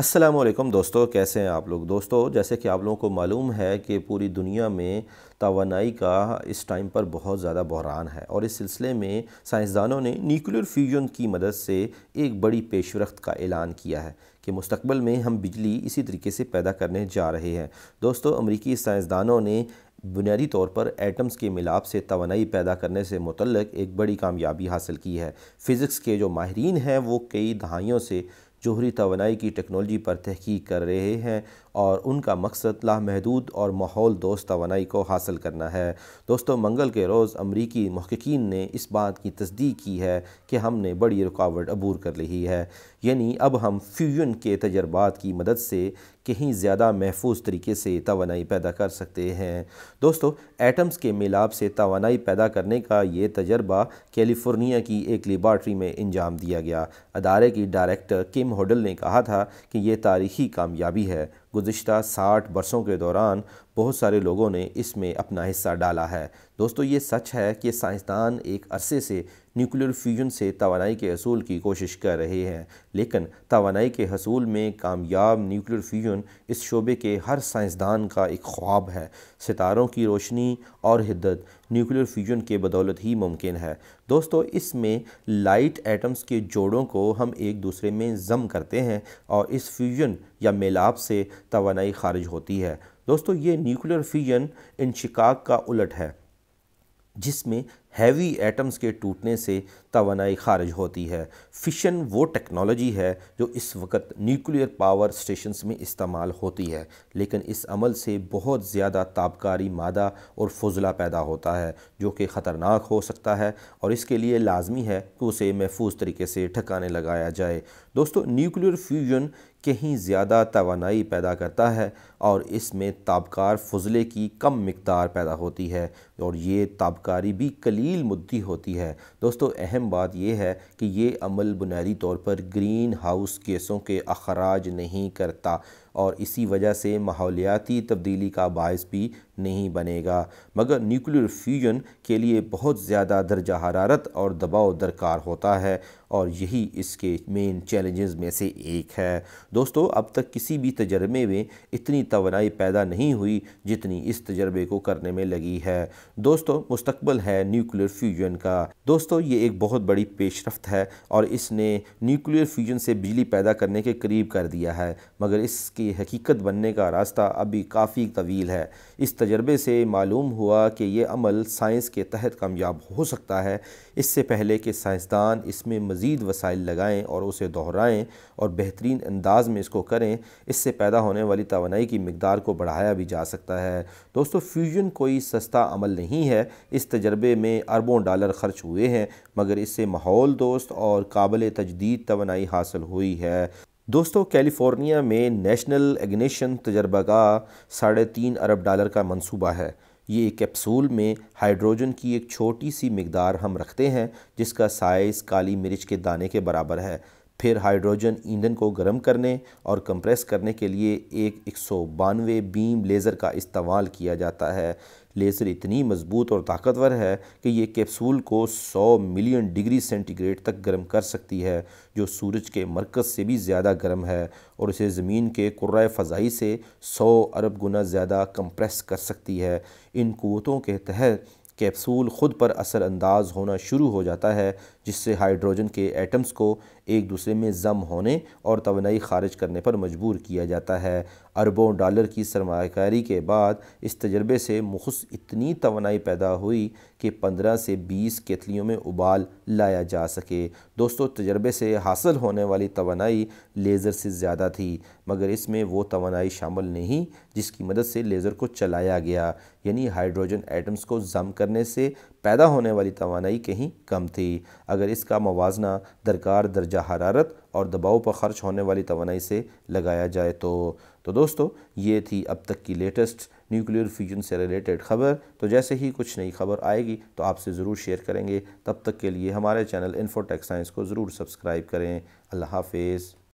असलम दोस्तों कैसे हैं आप लोग दोस्तों जैसे कि आप लोगों को मालूम है कि पूरी दुनिया में तोानाई का इस टाइम पर बहुत ज़्यादा बहरान है और इस सिलसिले में साइंसदानों ने न्यूक्लियर फ्यूजन की मदद से एक बड़ी पेशरफ का ऐलान किया है कि मुस्तबल में हम बिजली इसी तरीके से पैदा करने जा रहे हैं दोस्तों अमरीकी साइंसदानों ने बुनियादी तौर पर एटम्स के मिलाप से तोानाई पैदा करने से मुतलक एक बड़ी कामयाबी हासिल की है फ़िज़िक्स के जो माहरीन हैं वो कई दहाइयों से जोहरी तोानाई की टेक्नोलॉजी पर तहकीक कर रहे हैं और उनका मकसद लामहदूद और माहौल दोस्त तोनाई को हासिल करना है दोस्तों मंगल के रोज़ अमरीकी महकिन ने इस बात की तस्दीक की है कि हमने बड़ी रुकावट अबूर कर ली है यानी अब हम फ्यूजन के तजर्बात की मदद से कहीं ज़्यादा महफूज तरीके से तोानाई पैदा कर सकते हैं दोस्तों एटम्स के मिलाप से तोानाई पैदा करने का ये तजर्बा कैलिफोर्निया की एक लेबार्ट्री में अंजाम दिया गया अदारे की डायरेक्टर किम होडल ने कहा था कि यह तारीखी कामयाबी है गुज्त साठ बरसों के दौरान बहुत सारे लोगों ने इसमें अपना हिस्सा डाला है दोस्तों ये सच है कि साइंसदान एक अरसे से न्यूक्लियर फ्यूजन से तोानाई के असूल की कोशिश कर रहे हैं लेकिन तोानाई के हसूल में कामयाब न्यूक्लियर फ्यूजन इस शोबे के हर साइंसदान का एक ख्वाब है सितारों की रोशनी और हिद्दत न्यूक्लियर फ्यूजन के बदौलत ही मुमकिन है दोस्तों इसमें लाइट एटम्स के जोड़ों को हम एक दूसरे में जम करते हैं और इस फ्यूजन या मेलाप से तोानाई खारिज होती है दोस्तों ये न्यूक्लियर फ्यूजन इंशिकाक का उलट है जिसमें हैवी एटम्स के टूटने से तोानाई खारिज होती है फिशन वो टेक्नोलॉजी है जो इस वक्त न्यूक्लियर पावर स्टेशन में इस्तेमाल होती है लेकिन इस अमल से बहुत ज़्यादा ताबकारी मादा और फजला पैदा होता है जो कि ख़तरनाक हो सकता है और इसके लिए लाजमी है कि उसे महफूज तरीके से ठकाने लगाया जाए दोस्तों न्यूक्लियर फ्यूजन कहीं ज़्यादा तोानाई पैदा करता है और इसमें ताबकार फजले की कम मकदार पैदा होती है और ये ताबकारी भी कली कलील मुद्दी होती है दोस्तों अहम बात यह है कि ये अमल बुनियादी तौर पर ग्रीन हाउस गैसों के अखराज नहीं करता और इसी वजह से माहौलियाती तब्दीली का बायस भी नहीं बनेगा मगर न्यूक्लियर फ्यूजन के लिए बहुत ज़्यादा दर्जा हरारत और दबाव दरकार होता है और यही इसके मेन चैलेंजेस में से एक है दोस्तों अब तक किसी भी तजर्बे में इतनी तोनाई पैदा नहीं हुई जितनी इस तजर्बे को करने में लगी है दोस्तों मुस्तबल है न्यूक्लियर फ्यूजन का दोस्तों ये एक बहुत बड़ी पेशरफ है और इसने न्यूक्लियर फ्यूजन से बिजली पैदा करने के करीब कर दिया है मगर इसके की हकीकत बनने का रास्ता अभी काफ़ी तवील है इस तजर्बे से मालूम हुआ कि यह अमल साइंस के तहत कामयाब हो सकता है इससे पहले कि साइंसदान इसमें मज़ीद वसाइल लगाएँ और उसे दोहराएँ और बेहतरीन अंदाज में इसको करें इससे पैदा होने वाली तोानाई की मकदार को बढ़ाया भी जा सकता है दोस्तों फ्यूजन कोई सस्ता अमल नहीं है इस तजर्बे में अरबों डॉलर खर्च हुए हैं मगर इससे माहौल दोस्त और काबिल तजदीद तोानाई हासिल हुई है दोस्तों कैलिफोर्निया में नेशनल एग्नेशन का साढ़े तीन अरब डॉलर का मंसूबा है ये एक कैप्सूल में हाइड्रोजन की एक छोटी सी मकदार हम रखते हैं जिसका साइज़ काली मिर्च के दाने के बराबर है फिर हाइड्रोजन ईंधन को गर्म करने और कंप्रेस करने के लिए एक एक सौ बानवे बीम लेज़र का इस्तेमाल किया जाता है लेज़र इतनी मज़बूत और ताकतवर है कि यह कैप्सूल को 100 मिलियन डिग्री सेंटीग्रेड तक गर्म कर सकती है जो सूरज के मरकज़ से भी ज़्यादा गर्म है और इसे ज़मीन के कुर्र फ़जाई से 100 अरब गुना ज़्यादा कंप्रेस कर सकती है इन कुतों के तहत कैप्सूल ख़ुद पर असर अंदाज होना शुरू हो जाता है जिससे हाइड्रोजन के एटम्स को एक दूसरे में जम होने और तोानाई खारिज करने पर मजबूर किया जाता है अरबों डॉलर की सरमाकारी के बाद इस तजर्बे से मुखस इतनी तोानाई पैदा हुई कि पंद्रह से बीस केतलियों में उबाल लाया जा सके दोस्तों तजर्बे से हासिल होने वाली तोानाई लेज़र से ज़्यादा थी मगर इसमें वो तोनाई शामिल नहीं जिसकी मदद से लेज़र को चलाया गया यानी हाइड्रोजन एटम्स को जम करने से पैदा होने वाली तोानाई कहीं कम थी अगर इसका मवाजना दरकार दर्जा हरारत और दबाव पर ख़र्च होने वाली तोानाई से लगाया जाए तो तो दोस्तों ये थी अब तक की लेटेस्ट न्यूक्लियर फ्यूजन से रिलेटेड खबर तो जैसे ही कुछ नई खबर आएगी तो आपसे ज़रूर शेयर करेंगे तब तक के लिए हमारे चैनल इन्फोटेक साइंस को ज़रूर सब्सक्राइब करें अल्लाह हाफ़